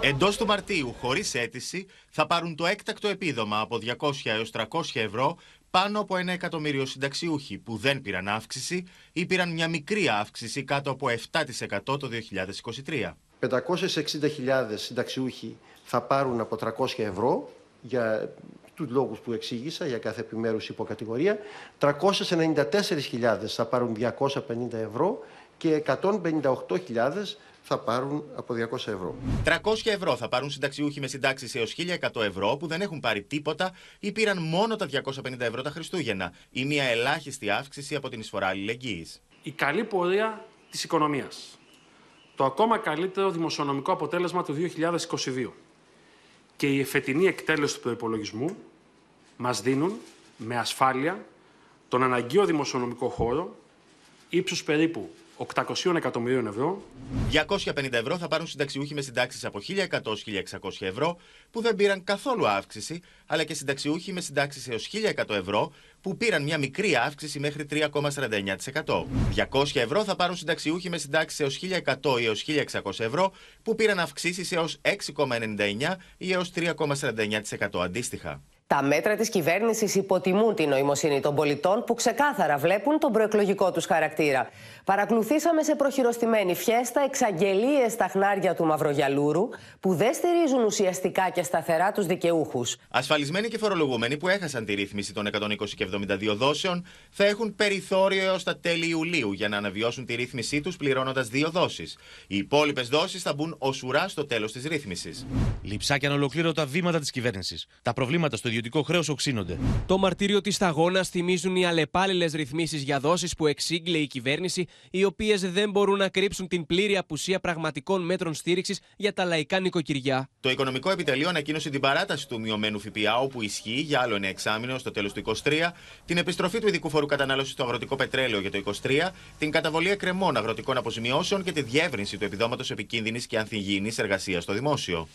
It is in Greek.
Εντός του Μαρτίου, χωρίς αίτηση, θα πάρουν το έκτακτο επίδομα από 200 έως 300 ευρώ πάνω από ένα εκατομμύριο συνταξιούχοι που δεν πήραν αύξηση ή πήραν μια μικρή αύξηση κάτω από 7% το 2023. 560.000 συνταξιούχοι θα πάρουν από 300 ευρώ για τους λόγους που εξήγησα για κάθε επιμέρους υποκατηγορία. 394.000 θα πάρουν 250 ευρώ και 158.000 θα πάρουν από 200 ευρώ. 300 ευρώ θα πάρουν συνταξιούχοι με συντάξεις έως 1.100 ευρώ που δεν έχουν πάρει τίποτα ή πήραν μόνο τα 250 ευρώ τα Χριστούγεννα, ή μια ελάχιστη αύξηση από την εισφορά αλληλεγγύης. Η καλή πορεία της οικονομίας. Το ακόμα καλύτερο δημοσιονομικό αποτέλεσμα του 2022. Και η εφετινή εκτέλεση του προπολογισμού μας δίνουν με ασφάλεια τον αναγκαίο δημοσιονομικό χώρο ύψους περίπου 800 εκατομμυρίων ευρώ. 250 ευρώ θα πάρουν συνταξιούχοι με συντάξεις από 1.100-1.600 ευρώ που δεν πήραν καθόλου αύξηση, αλλά και συνταξιούχοι με συντάξεις έως 1.100 ευρώ που πήραν μια μικρή αύξηση μέχρι 3,49%. 200 ευρώ θα πάρουν συνταξιούχοι με συντάξεις έως 1.100 έω 1.600 ευρώ που πήραν αυξήσεις έως 6,99 ή έως 3,49% αντίστοιχα. Τα μέτρα της κυβέρνησης υποτιμούν την νοημοσύνη των πολιτών που ξεκάθαρα βλέπουν τον προεκλογικό τους χαρακτήρα. Παρακολουθήσαμε σε προχειροστημένη φιέστα εξαγγελίες στα χνάρια του Μαυρογιαλούρου που δεν στηρίζουν ουσιαστικά και σταθερά τους δικαιούχους. Ασφαλισμένοι και φορολογούμενοι που έχασαν τη ρύθμιση των 120 και 72 δόσεων θα έχουν περιθώριο έως τα τέλη Ιουλίου για να αναβιώσουν τη ρύθμισή τους πληρώνοντας δύο δόσεις. Οι υπόλοιπες δόσεις θα μπουν ως ουρά στο τέλος της ρύθμισης. Λυψάκια ανολοκλήρωτα βήματα της κυβέρνησης. Τα προβλήματα στο ιδιωτικό χρέος οξύνονται. Το μαρτύριο της σταγόνας θυμίζουν οι αλλεπάλληλες ρυθμίσεις για δόσεις που εξήγηλε η κυβέρνηση, οι οποίες δεν μπορούν να κρύψουν την πλήρη απουσία πραγματικών μέτρων στήριξης για τα λαϊκά νοικοκυριά. Το Οικονομικό Επιτελείο ανακοίνωσε την παράταση του μειωμένου ΦΠΑ, όπου ισχύει για άλλο ένα εξάμεινο στο τέλος του 23, την επιστροφή του ειδικού φόρου κατανάλωσης στο αγροτικό πετρέλαιο για το 23, την καταβολή εκκρεμών αγροτικών αποζημιώσεων και τη διεύρυνση του επιδόματος επικίνδυνης και ανθυγίνη εργασίας στο δημόσιο.